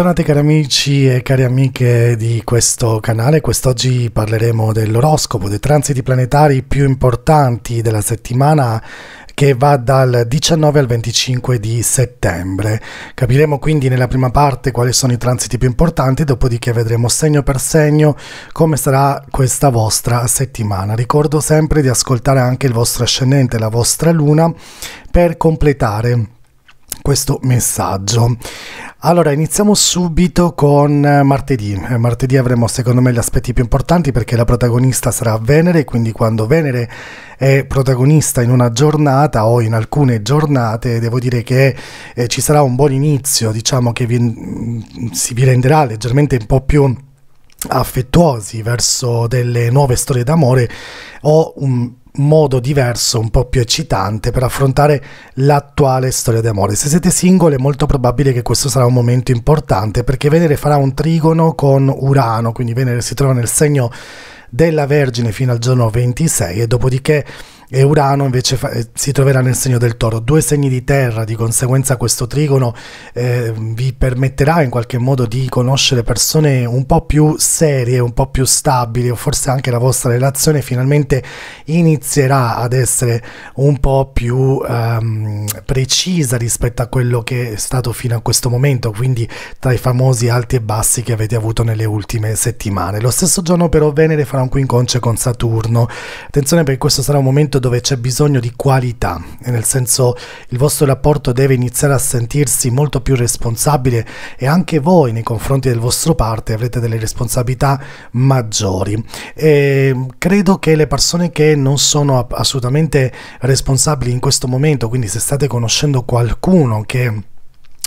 Bentornati cari amici e cari amiche di questo canale, quest'oggi parleremo dell'oroscopo, dei transiti planetari più importanti della settimana che va dal 19 al 25 di settembre. Capiremo quindi nella prima parte quali sono i transiti più importanti, dopodiché vedremo segno per segno come sarà questa vostra settimana. Ricordo sempre di ascoltare anche il vostro ascendente, la vostra luna, per completare questo messaggio. Allora, iniziamo subito con eh, martedì. Eh, martedì avremo secondo me gli aspetti più importanti perché la protagonista sarà Venere, quindi quando Venere è protagonista in una giornata o in alcune giornate, devo dire che eh, ci sarà un buon inizio, diciamo che vi, mm, si vi renderà leggermente un po' più affettuosi verso delle nuove storie d'amore o un modo diverso, un po' più eccitante per affrontare l'attuale storia d'amore. Se siete singoli è molto probabile che questo sarà un momento importante perché Venere farà un trigono con Urano, quindi Venere si trova nel segno della Vergine fino al giorno 26 e dopodiché e Urano invece fa, eh, si troverà nel segno del toro. Due segni di terra, di conseguenza questo trigono eh, vi permetterà in qualche modo di conoscere persone un po' più serie, un po' più stabili o forse anche la vostra relazione finalmente inizierà ad essere un po' più ehm, precisa rispetto a quello che è stato fino a questo momento, quindi tra i famosi alti e bassi che avete avuto nelle ultime settimane. Lo stesso giorno però Venere farà un quinconcio con Saturno. Attenzione perché questo sarà un momento momento dove c'è bisogno di qualità, nel senso il vostro rapporto deve iniziare a sentirsi molto più responsabile e anche voi nei confronti del vostro parte avrete delle responsabilità maggiori. E ehm, credo che le persone che non sono assolutamente responsabili in questo momento, quindi se state conoscendo qualcuno che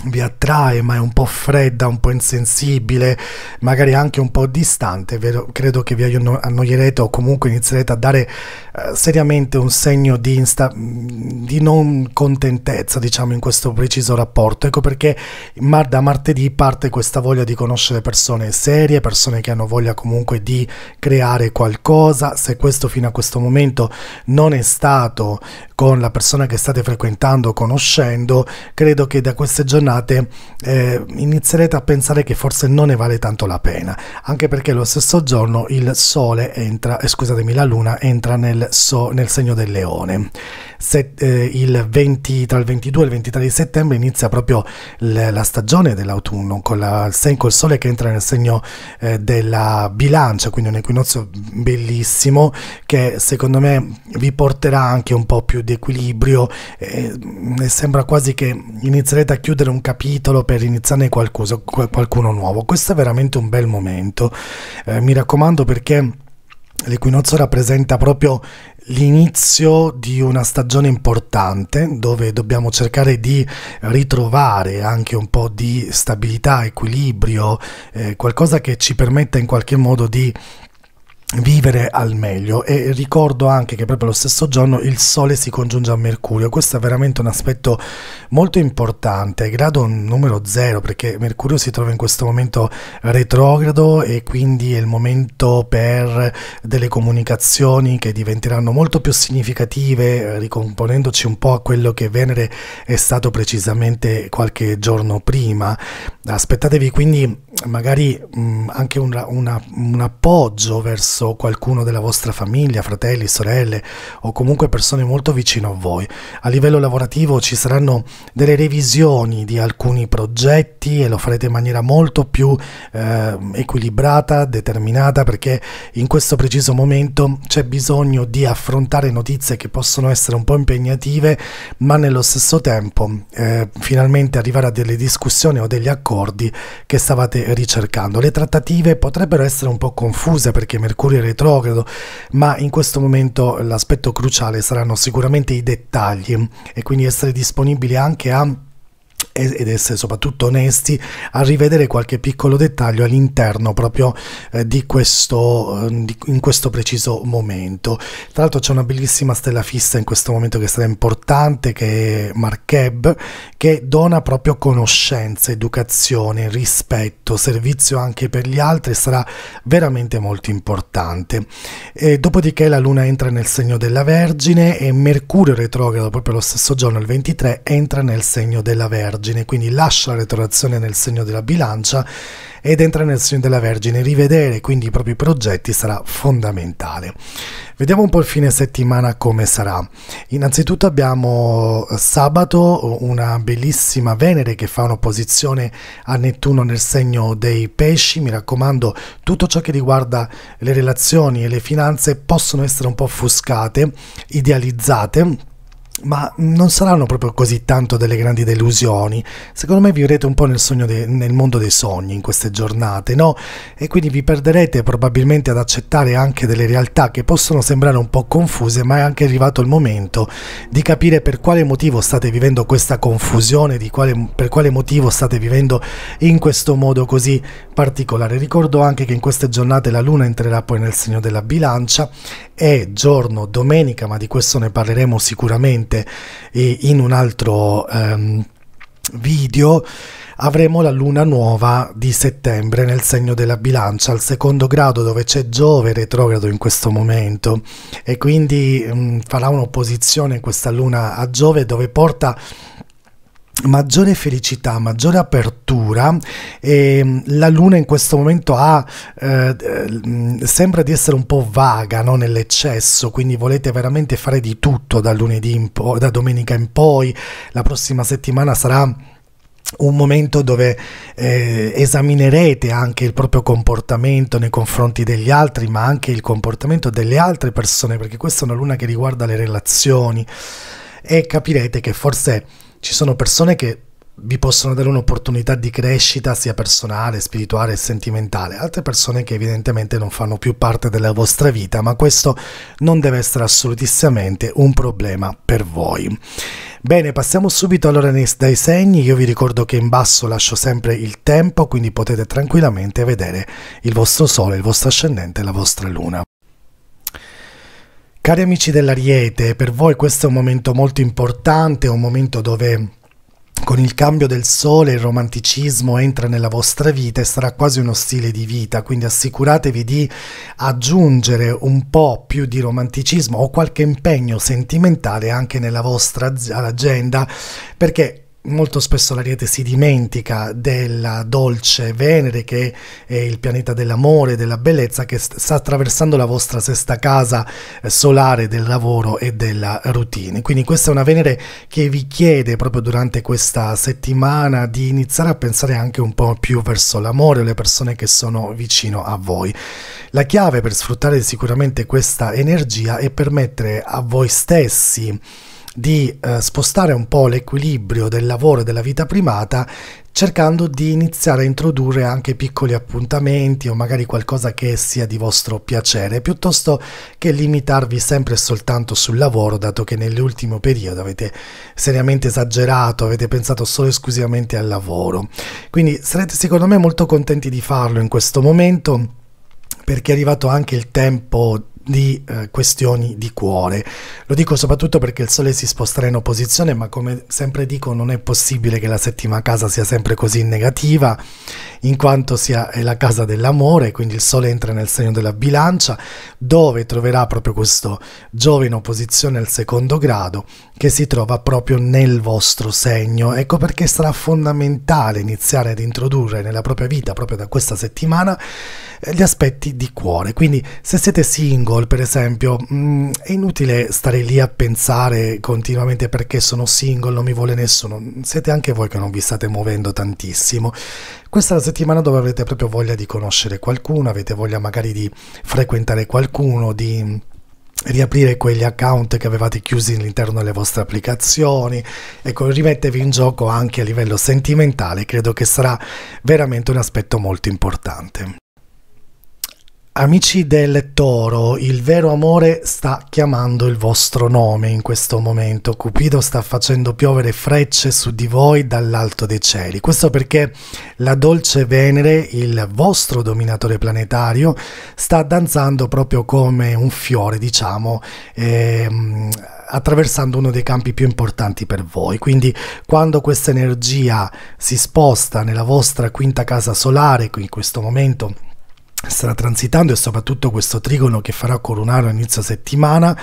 vi attrae, ma è un po' fredda, un po' insensibile, magari anche un po' distante, credo che vi annoierete o comunque inizierete a dare eh, seriamente un segno di, insta- mm, di, non contentezza, diciamo, in questo preciso rapporto. Ecco perché mar- da martedì parte questa voglia di conoscere persone serie, persone che hanno voglia comunque di creare qualcosa. Se questo fino a questo momento non è stato con la persona che state frequentando o conoscendo, credo che da queste giornate giornate eh, inizierete a pensare che forse non ne vale tanto la pena, anche perché lo stesso giorno il sole entra, eh, scusatemi, la luna entra nel, so, nel segno del leone se, eh, il 20, tra il 22 e il 23 di settembre inizia proprio la stagione dell'autunno con la, col sole che entra nel segno eh, della bilancia, quindi un equinozio bellissimo che secondo me vi porterà anche un po' più di equilibrio e, eh, e sembra quasi che inizierete a chiudere un capitolo per iniziare qualcosa, qualcuno nuovo. Questo è veramente un bel momento, eh, mi raccomando perché L'equinozio rappresenta proprio l'inizio di una stagione importante dove dobbiamo cercare di ritrovare anche un po' di stabilità, equilibrio, eh, qualcosa che ci permetta in qualche modo di vivere al meglio e ricordo anche che proprio lo stesso giorno il Sole si congiunge a Mercurio, questo è veramente un aspetto molto importante, grado numero zero perché Mercurio si trova in questo momento retrogrado e quindi è il momento per delle comunicazioni che diventeranno molto più significative ricomponendoci un po' a quello che Venere è stato precisamente qualche giorno prima, aspettatevi quindi magari mh, mm, anche un, una, un, appoggio verso qualcuno della vostra famiglia, fratelli, sorelle o comunque persone molto vicino a voi. A livello lavorativo ci saranno delle revisioni di alcuni progetti e lo farete in maniera molto più eh, equilibrata, determinata perché in questo preciso momento c'è bisogno di affrontare notizie che possono essere un po' impegnative ma nello stesso tempo eh, finalmente arrivare a delle discussioni o degli accordi che stavate eh, ricercando. Le trattative potrebbero essere un po' confuse perché Mercurio è retrogrado, ma in questo momento l'aspetto cruciale saranno sicuramente i dettagli e quindi essere disponibili anche a ed essere soprattutto onesti a rivedere qualche piccolo dettaglio all'interno proprio eh, di questo ehm, di, in questo preciso momento tra l'altro c'è una bellissima stella fissa in questo momento che sarà importante che è Markeb che dona proprio conoscenza educazione rispetto servizio anche per gli altri sarà veramente molto importante e dopodiché la luna entra nel segno della vergine e mercurio retrogrado proprio lo stesso giorno il 23 entra nel segno della vergine Vergine, quindi lascia la retroazione nel segno della bilancia ed entra nel segno della Vergine. Rivedere quindi i propri progetti sarà fondamentale. Vediamo un po' il fine settimana come sarà. Innanzitutto abbiamo eh, sabato una bellissima Venere che fa un'opposizione a Nettuno nel segno dei pesci. Mi raccomando, tutto ciò che riguarda le relazioni e le finanze possono essere un po' offuscate, idealizzate ma non saranno proprio così tanto delle grandi delusioni. Secondo me vivrete un po' nel, de- nel, mondo dei sogni in queste giornate, no? E quindi vi perderete probabilmente ad accettare anche delle realtà che possono sembrare un po' confuse, ma è anche arrivato il momento di capire per quale motivo state vivendo questa confusione, quale, per quale motivo state vivendo in questo modo così particolare. Ricordo anche che in queste giornate la luna entrerà poi nel segno della bilancia, è giorno domenica, ma di questo ne parleremo sicuramente probabilmente in un altro um, video avremo la luna nuova di settembre nel segno della bilancia, al secondo grado dove c'è Giove retrogrado in questo momento e quindi mh, mm, farà un'opposizione questa luna a Giove dove porta maggiore felicità, maggiore apertura e ehm, la luna in questo momento ha, eh, eh, sembra di essere un po' vaga no? nell'eccesso, quindi volete veramente fare di tutto da lunedì in po- da domenica in poi, la prossima settimana sarà un momento dove eh, esaminerete anche il proprio comportamento nei confronti degli altri, ma anche il comportamento delle altre persone, perché questa è una luna che riguarda le relazioni e capirete che forse ci sono persone che vi possono dare un'opportunità di crescita sia personale, spirituale e sentimentale, altre persone che evidentemente non fanno più parte della vostra vita, ma questo non deve essere assolutissimamente un problema per voi. Bene, passiamo subito allora dai segni, io vi ricordo che in basso lascio sempre il tempo, quindi potete tranquillamente vedere il vostro sole, il vostro ascendente e la vostra luna. Cari amici dell'Ariete, per voi questo è un momento molto importante, un momento dove con il cambio del sole il romanticismo entra nella vostra vita e sarà quasi uno stile di vita, quindi assicuratevi di aggiungere un po' più di romanticismo o qualche impegno sentimentale anche nella vostra agenda, perché Molto spesso la rete si dimentica della dolce Venere che è il pianeta dell'amore, della bellezza che sta attraversando la vostra sesta casa eh, solare del lavoro e della routine. Quindi questa è una Venere che vi chiede proprio durante questa settimana di iniziare a pensare anche un po' più verso l'amore o le persone che sono vicino a voi. La chiave per sfruttare sicuramente questa energia è permettere a voi stessi di eh, spostare un po' l'equilibrio del lavoro e della vita privata cercando di iniziare a introdurre anche piccoli appuntamenti o magari qualcosa che sia di vostro piacere, piuttosto che limitarvi sempre e soltanto sul lavoro, dato che nell'ultimo periodo avete seriamente esagerato, avete pensato solo e esclusivamente al lavoro. Quindi sarete secondo me molto contenti di farlo in questo momento perché è arrivato anche il tempo di eh, questioni di cuore. Lo dico soprattutto perché il Sole si sposterà in opposizione, ma come sempre dico non è possibile che la settima casa sia sempre così negativa, in quanto sia, è la casa dell'amore, quindi il Sole entra nel segno della bilancia, dove troverà proprio questo Giove in opposizione al secondo grado, che si trova proprio nel vostro segno. Ecco perché sarà fondamentale iniziare ad introdurre nella propria vita, proprio da questa settimana, eh, gli aspetti di cuore. Quindi se siete single, Jungle, per esempio, mh, mm, è inutile stare lì a pensare continuamente perché sono single, non mi vuole nessuno. Siete anche voi che non vi state muovendo tantissimo. Questa è la settimana dove avrete proprio voglia di conoscere qualcuno, avete voglia magari di frequentare qualcuno, di riaprire quegli account che avevate chiusi all'interno delle vostre applicazioni, ecco, rimettevi in gioco anche a livello sentimentale, credo che sarà veramente un aspetto molto importante. Amici del toro, il vero amore sta chiamando il vostro nome in questo momento. Cupido sta facendo piovere frecce su di voi dall'alto dei cieli. Questo perché la dolce Venere, il vostro dominatore planetario, sta danzando proprio come un fiore, diciamo, ehm, attraversando uno dei campi più importanti per voi. Quindi quando questa energia si sposta nella vostra quinta casa solare, qui in questo momento sta transitando e soprattutto questo trigono che farà Corunaro inizio settimana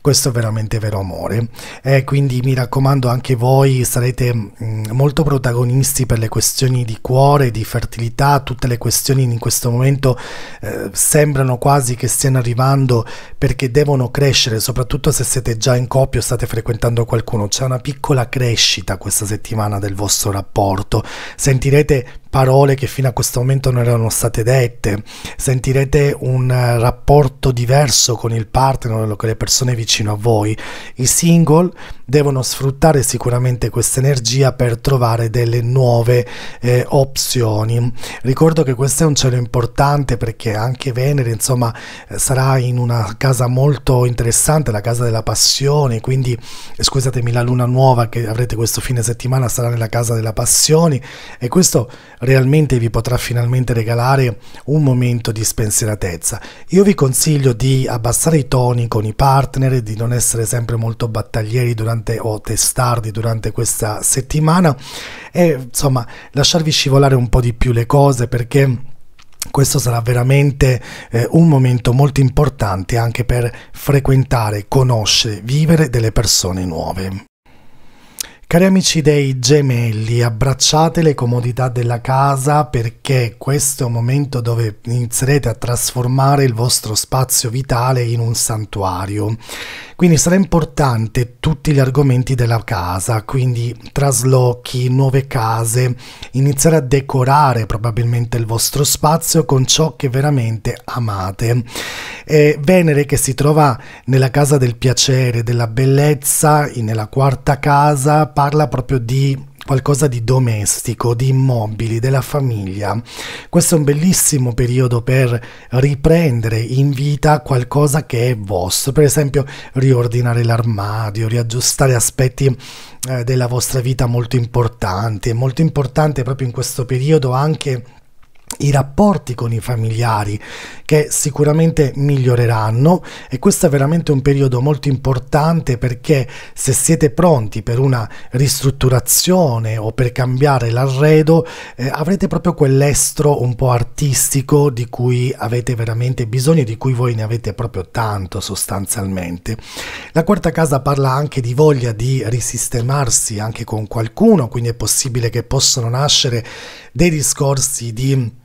questo è veramente vero amore eh, quindi mi raccomando anche voi sarete mm, molto protagonisti per le questioni di cuore di fertilità tutte le questioni in questo momento eh, sembrano quasi che stiano arrivando perché devono crescere soprattutto se siete già in coppia o state frequentando qualcuno c'è una piccola crescita questa settimana del vostro rapporto sentirete parole che fino a questo momento non erano state dette, sentirete un eh, rapporto diverso con il partner o con le persone vicino a voi. I single devono sfruttare sicuramente questa energia per trovare delle nuove eh, opzioni. Ricordo che questo è un cielo importante perché anche Venere, insomma, eh, sarà in una casa molto interessante, la casa della passione, quindi eh, scusatemi la luna nuova che avrete questo fine settimana sarà nella casa della passione e questo realmente vi potrà finalmente regalare un momento di spensieratezza. Io vi consiglio di abbassare i toni con i partner, di non essere sempre molto battaglieri durante, o testardi durante questa settimana e insomma lasciarvi scivolare un po' di più le cose perché questo sarà veramente eh, un momento molto importante anche per frequentare, conoscere, vivere delle persone nuove. Cari amici dei gemelli, abbracciate le comodità della casa perché questo è un momento dove inizierete a trasformare il vostro spazio vitale in un santuario. Quindi sarà importante tutti gli argomenti della casa, quindi traslochi, nuove case, iniziare a decorare probabilmente il vostro spazio con ciò che veramente amate. E Venere che si trova nella casa del piacere, della bellezza, nella quarta casa, parla proprio di qualcosa di domestico, di immobili, della famiglia. Questo è un bellissimo periodo per riprendere in vita qualcosa che è vostro, per esempio riordinare l'armadio, riaggiustare aspetti eh, della vostra vita molto importanti. È molto importante proprio in questo periodo anche i rapporti con i familiari che sicuramente miglioreranno e questo è veramente un periodo molto importante perché se siete pronti per una ristrutturazione o per cambiare l'arredo eh, avrete proprio quell'estro un po' artistico di cui avete veramente bisogno e di cui voi ne avete proprio tanto sostanzialmente. La quarta casa parla anche di voglia di risistemarsi anche con qualcuno, quindi è possibile che possano nascere dei discorsi di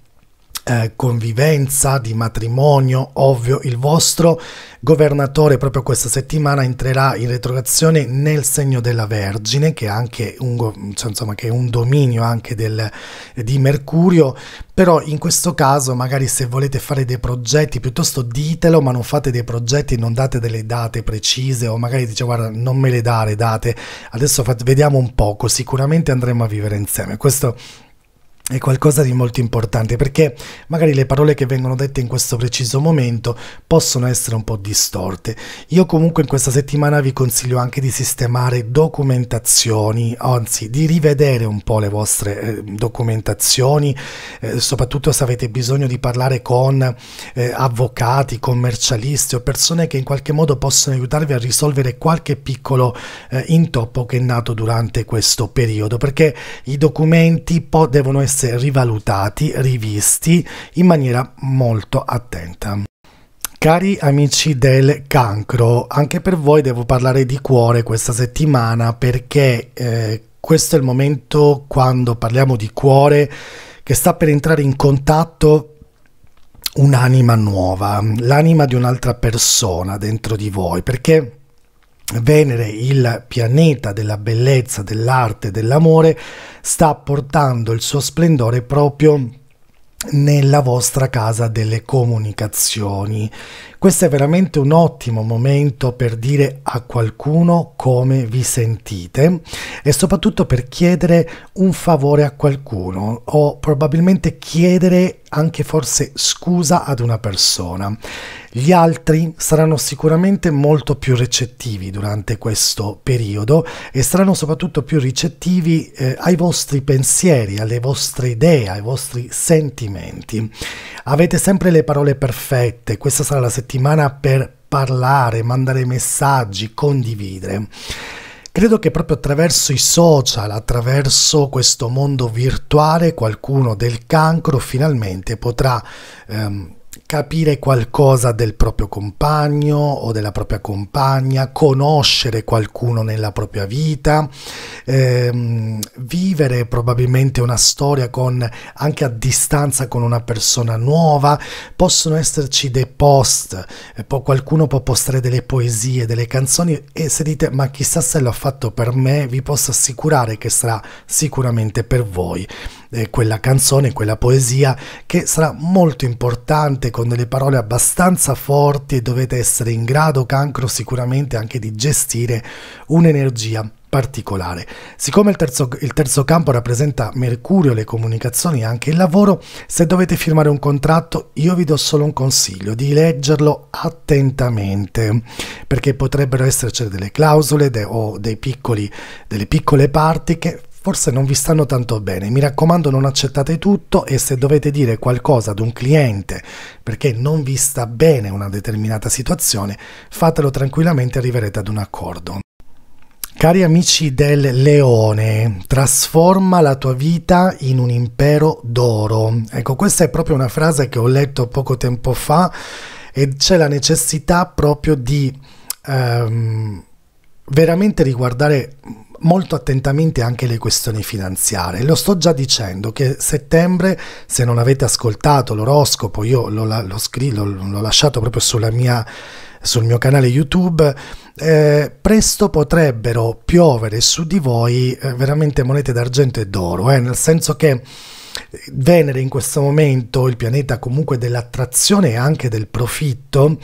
eh, convivenza, di matrimonio, ovvio il vostro governatore proprio questa settimana entrerà in retrogazione nel segno della Vergine che è anche un, cioè, insomma, che è un dominio anche del, di Mercurio però in questo caso magari se volete fare dei progetti piuttosto ditelo ma non fate dei progetti non date delle date precise o magari dice guarda non me le dare date adesso fate, vediamo un poco sicuramente andremo a vivere insieme questo è qualcosa di molto importante perché magari le parole che vengono dette in questo preciso momento possono essere un po' distorte. Io comunque in questa settimana vi consiglio anche di sistemare documentazioni, anzi di rivedere un po' le vostre eh, documentazioni, eh, soprattutto se avete bisogno di parlare con eh, avvocati, commercialisti o persone che in qualche modo possono aiutarvi a risolvere qualche piccolo eh, intoppo che è nato durante questo periodo, perché i documenti devono essere essere rivalutati, rivisti in maniera molto attenta. Cari amici del cancro, anche per voi devo parlare di cuore questa settimana perché eh, questo è il momento quando parliamo di cuore che sta per entrare in contatto un'anima nuova, l'anima di un'altra persona dentro di voi, perché Venere, il pianeta della bellezza, dell'arte, dell'amore, sta portando il suo splendore proprio nella vostra casa delle comunicazioni. Questo è veramente un ottimo momento per dire a qualcuno come vi sentite e soprattutto per chiedere un favore a qualcuno o probabilmente chiedere anche forse scusa ad una persona. Gli altri saranno sicuramente molto più recettivi durante questo periodo e saranno soprattutto più ricettivi eh, ai vostri pensieri, alle vostre idee, ai vostri sentimenti. Avete sempre le parole perfette, questa sarà la settimana settimana per parlare, mandare messaggi, condividere. Credo che proprio attraverso i social, attraverso questo mondo virtuale, qualcuno del cancro finalmente potrà ehm, capire qualcosa del proprio compagno o della propria compagna, conoscere qualcuno nella propria vita, ehm, vivere probabilmente una storia con, anche a distanza con una persona nuova, possono esserci dei post, eh, qualcuno può postare delle poesie, delle canzoni e se dite ma chissà se l'ho fatto per me, vi posso assicurare che sarà sicuramente per voi eh, quella canzone, quella poesia che sarà molto importante. Con con delle parole abbastanza forti e dovete essere in grado, cancro, sicuramente anche di gestire un'energia particolare. Siccome il terzo, il terzo, campo rappresenta Mercurio, le comunicazioni e anche il lavoro, se dovete firmare un contratto io vi do solo un consiglio di leggerlo attentamente perché potrebbero esserci delle clausole de, o piccoli, delle piccole parti che forse non vi stanno tanto bene. Mi raccomando non accettate tutto e se dovete dire qualcosa ad un cliente perché non vi sta bene una determinata situazione, fatelo tranquillamente e arriverete ad un accordo. Cari amici del leone, trasforma la tua vita in un impero d'oro. Ecco, questa è proprio una frase che ho letto poco tempo fa e c'è la necessità proprio di ehm, veramente riguardare molto attentamente anche le questioni finanziarie. Lo sto già dicendo che settembre, se non avete ascoltato l'oroscopo, io l'ho, l'ho, scritto, l'ho lasciato proprio sulla mia sul mio canale YouTube, eh, presto potrebbero piovere su di voi eh, veramente monete d'argento e d'oro, eh, nel senso che Venere in questo momento, il pianeta comunque dell'attrazione e anche del profitto,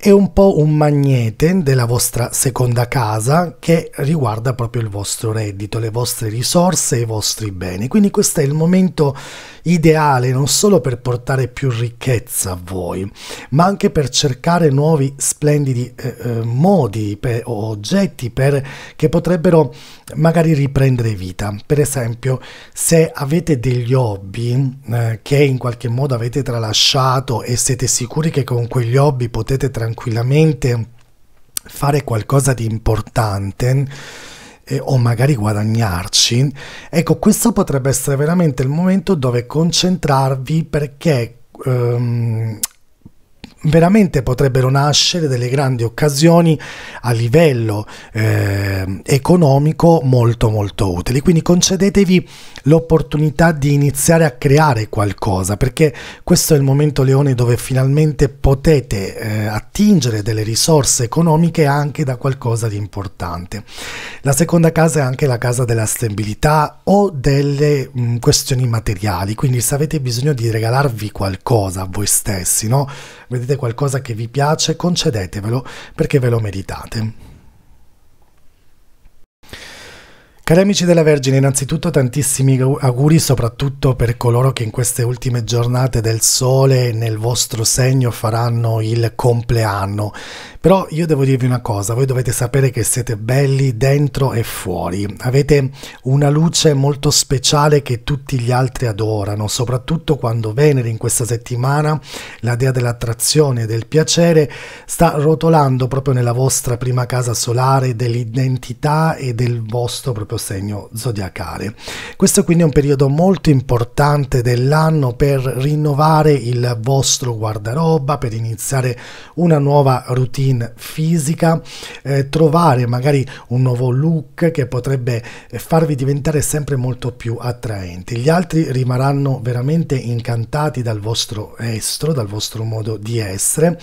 è un po' un magnete della vostra seconda casa che riguarda proprio il vostro reddito, le vostre risorse e i vostri beni. Quindi questo è il momento ideale non solo per portare più ricchezza a voi, ma anche per cercare nuovi splendidi eh, eh modi per, o oggetti per, che potrebbero magari riprendere vita. Per esempio, se avete degli hobby eh, che in qualche modo avete tralasciato e siete sicuri che con quegli hobby potete tranquillamente fare qualcosa di importante, eh, o magari guadagnarci, ecco questo potrebbe essere veramente il momento dove concentrarvi perché ehm, veramente potrebbero nascere delle grandi occasioni a livello eh, economico molto molto utili. Quindi concedetevi l'opportunità di iniziare a creare qualcosa perché questo è il momento leone dove finalmente potete eh, attingere delle risorse economiche anche da qualcosa di importante. La seconda casa è anche la casa della stabilità o delle mh, mm, questioni materiali, quindi se avete bisogno di regalarvi qualcosa a voi stessi, no? vedete qualcosa che vi piace, concedetevelo perché ve lo meritate. Cari amici della Vergine, innanzitutto tantissimi auguri soprattutto per coloro che in queste ultime giornate del sole nel vostro segno faranno il compleanno. Però io devo dirvi una cosa, voi dovete sapere che siete belli dentro e fuori. Avete una luce molto speciale che tutti gli altri adorano, soprattutto quando Venere in questa settimana, la dea dell'attrazione e del piacere, sta rotolando proprio nella vostra prima casa solare dell'identità e del vostro proprio segno zodiacale. Questo quindi è un periodo molto importante dell'anno per rinnovare il vostro guardaroba, per iniziare una nuova routine fisica, eh, trovare magari un nuovo look che potrebbe eh, farvi diventare sempre molto più attraenti. Gli altri rimarranno veramente incantati dal vostro estro, dal vostro modo di essere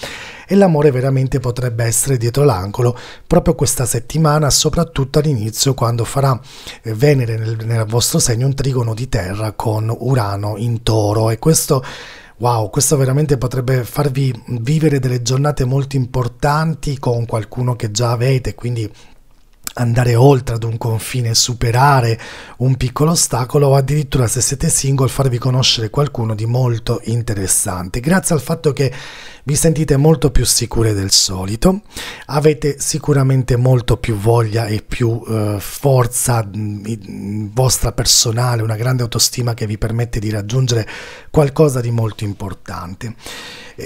e l'amore veramente potrebbe essere dietro l'angolo proprio questa settimana, soprattutto all'inizio quando farà eh, venere nel, nel vostro segno un trigono di terra con Urano in toro e questo Wow, questo veramente potrebbe farvi vivere delle giornate molto importanti con qualcuno che già avete, quindi andare oltre ad un confine, superare un piccolo ostacolo o addirittura se siete single farvi conoscere qualcuno di molto interessante. Grazie al fatto che vi sentite molto più sicure del solito, avete sicuramente molto più voglia e più eh, forza mh, mm, mm, vostra personale, una grande autostima che vi permette di raggiungere qualcosa di molto importante.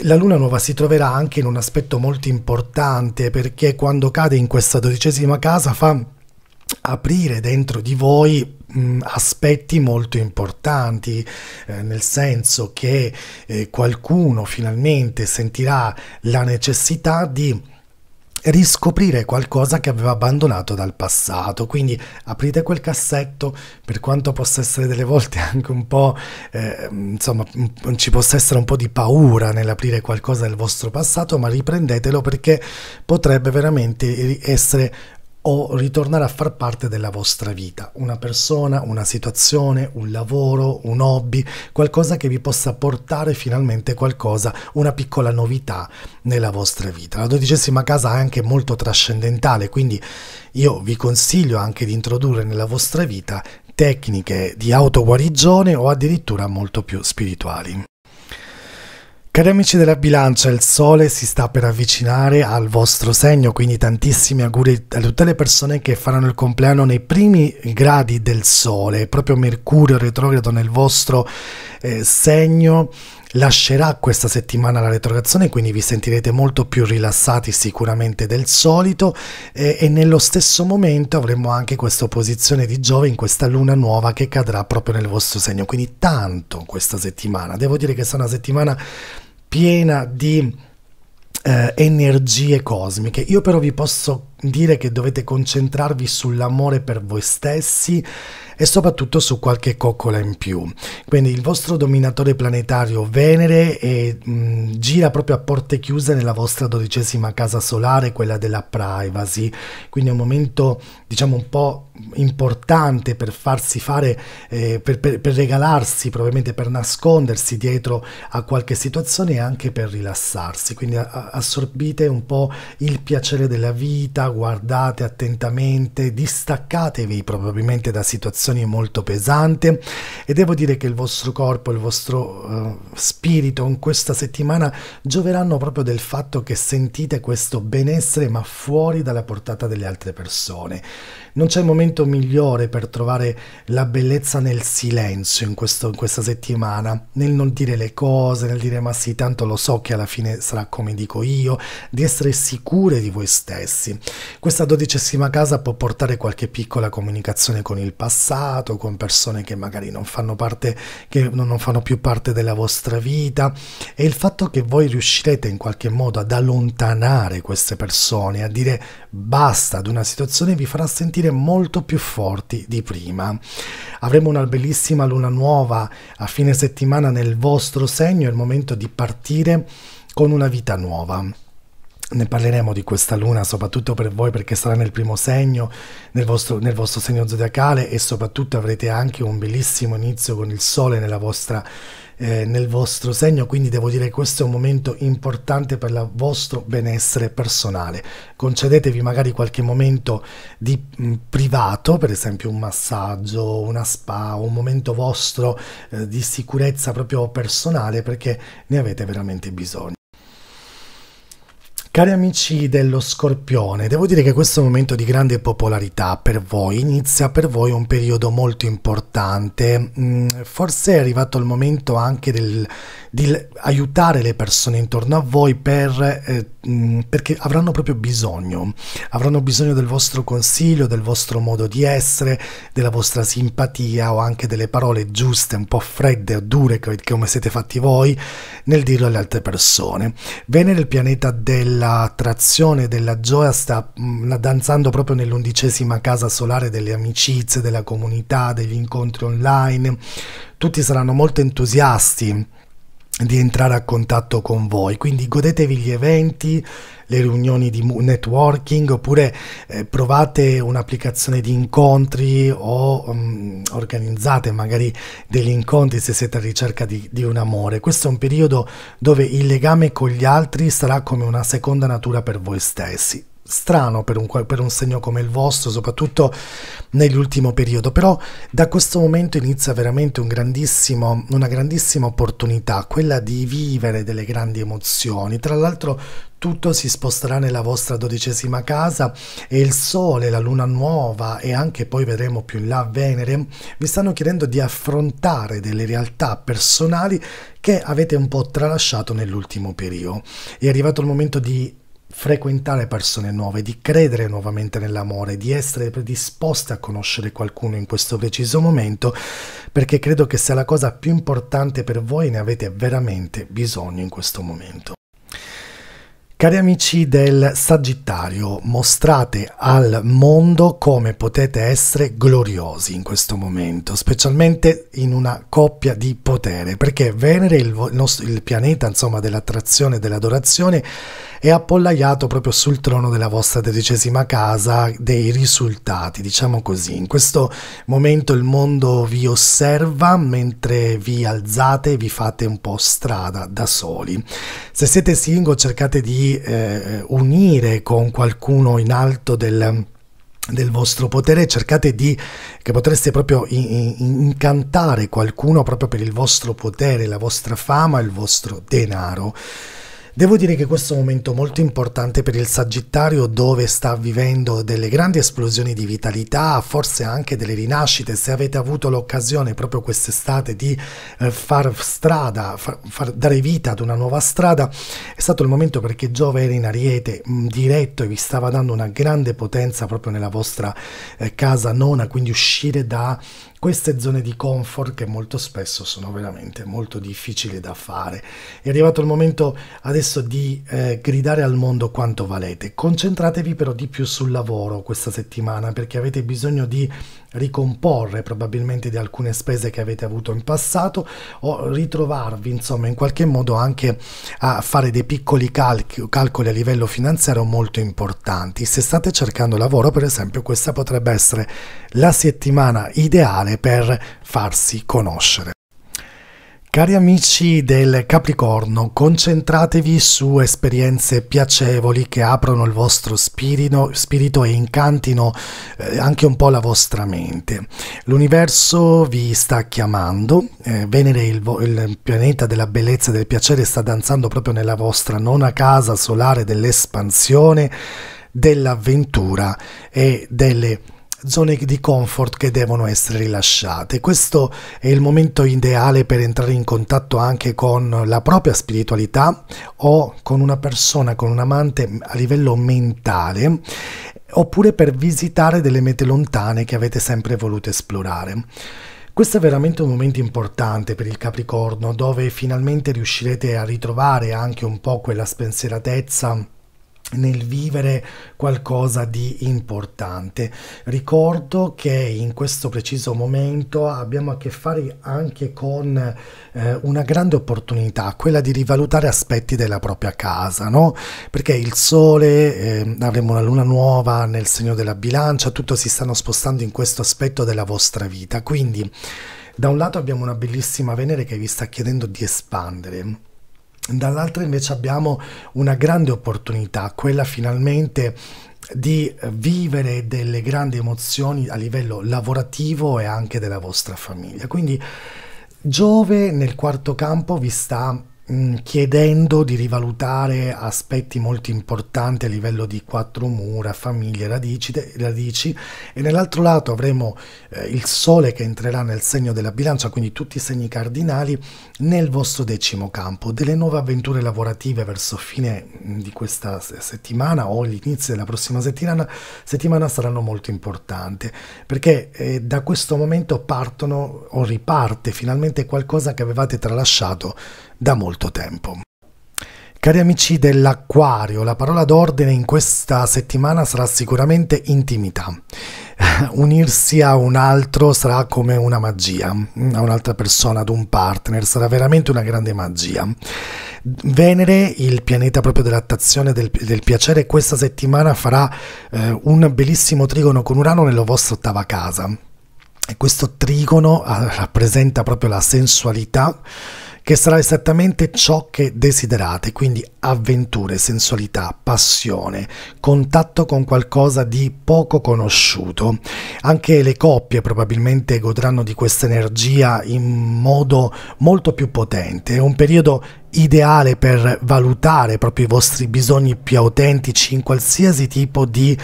La luna nuova si troverà anche in un aspetto molto importante perché quando cade in questa dodicesima casa fa aprire dentro di voi mh, mm, aspetti molto importanti, eh, nel senso che eh, qualcuno finalmente sentirà la necessità di riscoprire qualcosa che aveva abbandonato dal passato. Quindi aprite quel cassetto, per quanto possa essere delle volte anche un po', eh, insomma, mm, ci possa essere un po' di paura nell'aprire qualcosa del vostro passato, ma riprendetelo perché potrebbe veramente essere o ritornare a far parte della vostra vita, una persona, una situazione, un lavoro, un hobby, qualcosa che vi possa portare finalmente qualcosa, una piccola novità nella vostra vita. La dodicesima casa è anche molto trascendentale, quindi io vi consiglio anche di introdurre nella vostra vita tecniche di autoguarigione o addirittura molto più spirituali. Cari amici della bilancia, il sole si sta per avvicinare al vostro segno, quindi tantissimi auguri a tutte le persone che faranno il compleanno nei primi gradi del sole. Proprio Mercurio retrogrado nel vostro eh, segno lascerà questa settimana la retrograzione, quindi vi sentirete molto più rilassati sicuramente del solito eh, e nello stesso momento avremo anche questa opposizione di Giove in questa luna nuova che cadrà proprio nel vostro segno, quindi tanto questa settimana. Devo dire che sarà una settimana piena di eh, energie cosmiche. Io però vi posso dire che dovete concentrarvi sull'amore per voi stessi e soprattutto su qualche coccola in più. Quindi il vostro dominatore planetario Venere è, mh, mm, gira proprio a porte chiuse nella vostra dodicesima casa solare, quella della privacy, quindi è un momento diciamo un po' importante per farsi fare, eh, per, per, per, regalarsi, probabilmente per nascondersi dietro a qualche situazione e anche per rilassarsi, quindi a, assorbite un po' il piacere della vita, guardate attentamente, distaccatevi probabilmente da situazioni molto pesanti e devo dire che il vostro corpo, il vostro uh, spirito in questa settimana gioveranno proprio del fatto che sentite questo benessere ma fuori dalla portata delle altre persone. Non c'è momento migliore per trovare la bellezza nel silenzio in, questo, in questa settimana, nel non dire le cose, nel dire ma sì, tanto lo so che alla fine sarà come dico io, di essere sicure di voi stessi. Questa dodicesima casa può portare qualche piccola comunicazione con il passato, con persone che magari non fanno parte, che non fanno più parte della vostra vita e il fatto che voi riuscirete in qualche modo ad allontanare queste persone, a dire basta ad una situazione vi farà sentire sentire molto più forti di prima. Avremo una bellissima luna nuova a fine settimana nel vostro segno, è il momento di partire con una vita nuova. Ne parleremo di questa luna soprattutto per voi perché sarà nel primo segno, nel vostro, nel vostro segno zodiacale e soprattutto avrete anche un bellissimo inizio con il sole nella vostra eh, nel vostro segno, quindi devo dire che questo è un momento importante per il vostro benessere personale. Concedetevi magari qualche momento di, mh, mm, privato, per esempio un massaggio, una spa, un momento vostro eh, di sicurezza proprio personale perché ne avete veramente bisogno. Cari amici dello Scorpione, devo dire che questo momento di grande popolarità per voi inizia per voi un periodo molto importante. Mm, forse è arrivato il momento anche del, di aiutare le persone intorno a voi per, eh, mm, perché avranno proprio bisogno. Avranno bisogno del vostro consiglio, del vostro modo di essere, della vostra simpatia o anche delle parole giuste, un po' fredde o dure come siete fatti voi nel dirlo alle altre persone. Venere, il pianeta del della trazione della gioia sta mh, mm, danzando proprio nell'undicesima casa solare delle amicizie, della comunità, degli incontri online. Tutti saranno molto entusiasti di entrare a contatto con voi. Quindi godetevi gli eventi, le riunioni di networking oppure eh, provate un'applicazione di incontri o um, organizzate magari degli incontri se siete a ricerca di, di, un amore. Questo è un periodo dove il legame con gli altri sarà come una seconda natura per voi stessi strano per un, per un, segno come il vostro, soprattutto nell'ultimo periodo, però da questo momento inizia veramente un grandissimo, una grandissima opportunità, quella di vivere delle grandi emozioni. Tra l'altro tutto si sposterà nella vostra dodicesima casa e il Sole, la Luna nuova e anche poi vedremo più in là Venere vi stanno chiedendo di affrontare delle realtà personali che avete un po' tralasciato nell'ultimo periodo. È arrivato il momento di frequentare persone nuove, di credere nuovamente nell'amore, di essere predisposte a conoscere qualcuno in questo preciso momento, perché credo che sia la cosa più importante per voi e ne avete veramente bisogno in questo momento. Cari amici del Sagittario, mostrate al mondo come potete essere gloriosi in questo momento, specialmente in una coppia di potere, perché Venere, il, nostro, il pianeta insomma, dell'attrazione e dell'adorazione, è appollaiato proprio sul trono della vostra tredicesima casa dei risultati, diciamo così. In questo momento il mondo vi osserva mentre vi alzate e vi fate un po' strada da soli. Se siete single cercate di eh, unire con qualcuno in alto del del vostro potere, cercate di che potreste proprio in, in, incantare qualcuno proprio per il vostro potere, la vostra fama, il vostro denaro. Devo dire che questo è un momento molto importante per il Sagittario dove sta vivendo delle grandi esplosioni di vitalità, forse anche delle rinascite. Se avete avuto l'occasione proprio quest'estate di eh, far strada, far, far dare vita ad una nuova strada, è stato il momento perché Giove era in ariete mh, mm, diretto e vi stava dando una grande potenza proprio nella vostra eh, casa nona, quindi uscire da queste zone di comfort che molto spesso sono veramente molto difficili da fare. È arrivato il momento adesso di eh, gridare al mondo quanto valete. Concentratevi però di più sul lavoro questa settimana perché avete bisogno di ricomporre probabilmente di alcune spese che avete avuto in passato o ritrovarvi insomma in qualche modo anche a fare dei piccoli calc calcoli a livello finanziario molto importanti. Se state cercando lavoro per esempio questa potrebbe essere la settimana ideale fare per farsi conoscere. Cari amici del Capricorno, concentratevi su esperienze piacevoli che aprono il vostro spirito, spirito e incantino eh, anche un po' la vostra mente. L'universo vi sta chiamando, eh, Venere, il, il, pianeta della bellezza e del piacere, sta danzando proprio nella vostra nona casa solare dell'espansione, dell'avventura e delle zone di comfort che devono essere rilasciate. Questo è il momento ideale per entrare in contatto anche con la propria spiritualità o con una persona, con un amante a livello mentale oppure per visitare delle mete lontane che avete sempre voluto esplorare. Questo è veramente un momento importante per il Capricorno, dove finalmente riuscirete a ritrovare anche un po' quella spensieratezza nel vivere qualcosa di importante. Ricordo che in questo preciso momento abbiamo a che fare anche con eh, una grande opportunità, quella di rivalutare aspetti della propria casa, no? Perché il sole, eh, avremo una luna nuova nel segno della bilancia, tutto si stanno spostando in questo aspetto della vostra vita. Quindi da un lato abbiamo una bellissima Venere che vi sta chiedendo di espandere Dall'altra invece abbiamo una grande opportunità, quella finalmente di vivere delle grandi emozioni a livello lavorativo e anche della vostra famiglia. Quindi Giove nel quarto campo vi sta Mm, chiedendo di rivalutare aspetti molto importanti a livello di quattro mura, famiglie, radici, radici e nell'altro lato avremo eh, il sole che entrerà nel segno della bilancia, quindi tutti i segni cardinali nel vostro decimo campo. Delle nuove avventure lavorative verso fine mm, di questa settimana o l'inizio della prossima settimana, settimana saranno molto importanti perché eh, da questo momento partono o riparte finalmente qualcosa che avevate tralasciato da molto tempo. Cari amici dell'Aquario, la parola d'ordine in questa settimana sarà sicuramente intimità. Unirsi a un altro sarà come una magia, mm, a un'altra persona, ad un partner, sarà veramente una grande magia. Venere, il pianeta proprio dell'attazione del, del piacere, questa settimana farà eh, un bellissimo trigono con Urano nella vostra ottava casa. E questo trigono ah, rappresenta proprio la sensualità che sarà esattamente ciò che desiderate, quindi avventure, sensualità, passione, contatto con qualcosa di poco conosciuto. Anche le coppie probabilmente godranno di questa energia in modo molto più potente. È un periodo ideale per valutare proprio i vostri bisogni più autentici in qualsiasi tipo di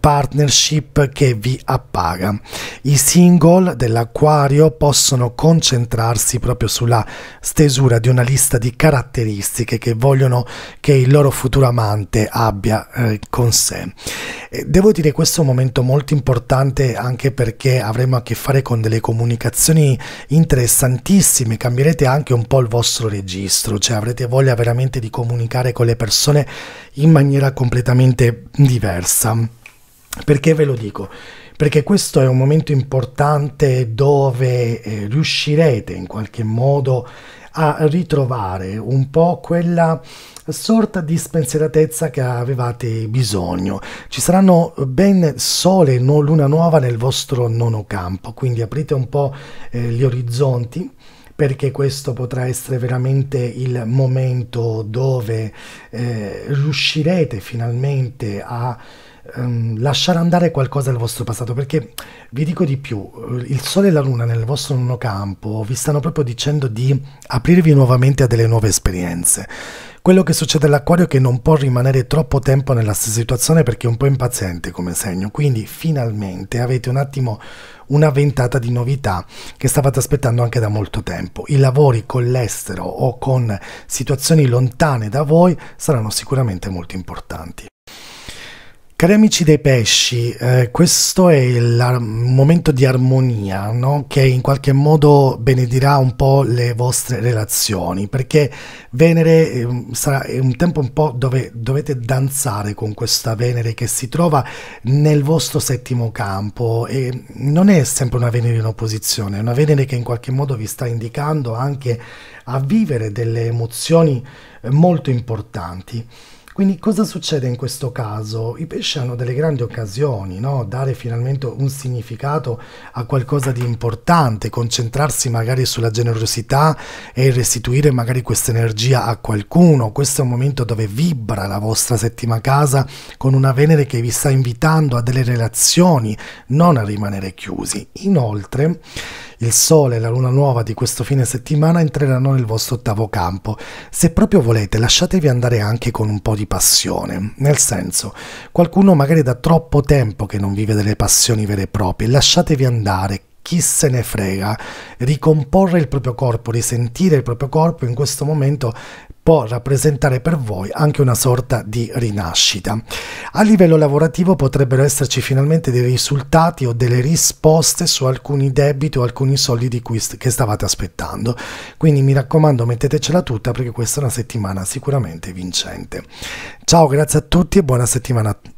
partnership che vi appaga. I single dell'acquario possono concentrarsi proprio sulla stesura di una lista di caratteristiche che vogliono che il loro futuro amante abbia eh, con sé. Eh, devo dire questo è un momento molto importante anche perché avremo a che fare con delle comunicazioni interessantissime, cambierete anche un po' il vostro registro, cioè avrete voglia veramente di comunicare con le persone in maniera completamente diversa. Perché ve lo dico? Perché questo è un momento importante dove eh, riuscirete in qualche modo a ritrovare un po' quella sorta di spensieratezza che avevate bisogno. Ci saranno ben sole, no, luna nuova nel vostro nono campo, quindi aprite un po' eh, gli orizzonti perché questo potrà essere veramente il momento dove eh, riuscirete finalmente a ehm, lasciare andare qualcosa del vostro passato perché vi dico di più il sole e la luna nel vostro nono campo vi stanno proprio dicendo di aprirvi nuovamente a delle nuove esperienze quello che succede all'acquario è che non può rimanere troppo tempo nella stessa situazione perché è un po' impaziente come segno, quindi finalmente avete un attimo una ventata di novità che stavate aspettando anche da molto tempo. I lavori con l'estero o con situazioni lontane da voi saranno sicuramente molto importanti. Cari amici dei pesci, eh, questo è il momento di armonia no? che in qualche modo benedirà un po' le vostre relazioni, perché Venere eh, sarà un tempo un po' dove dovete danzare con questa Venere che si trova nel vostro settimo campo e non è sempre una Venere in opposizione, è una Venere che in qualche modo vi sta indicando anche a vivere delle emozioni eh, molto importanti. Quindi cosa succede in questo caso? I pesci hanno delle grandi occasioni, no? dare finalmente un significato a qualcosa di importante, concentrarsi magari sulla generosità e restituire magari questa energia a qualcuno. Questo è un momento dove vibra la vostra settima casa con una Venere che vi sta invitando a delle relazioni, non a rimanere chiusi. Inoltre, il Sole e la Luna nuova di questo fine settimana entreranno nel vostro ottavo campo. Se proprio volete, lasciatevi andare anche con un po' di passione. Nel senso, qualcuno magari da troppo tempo che non vive delle passioni vere e proprie, lasciatevi andare, chi se ne frega, ricomporre il proprio corpo, risentire il proprio corpo in questo momento può rappresentare per voi anche una sorta di rinascita. A livello lavorativo potrebbero esserci finalmente dei risultati o delle risposte su alcuni debiti o alcuni soldi di cui che stavate aspettando. Quindi mi raccomando mettetecela tutta perché questa è una settimana sicuramente vincente. Ciao, grazie a tutti e buona settimana a tutti.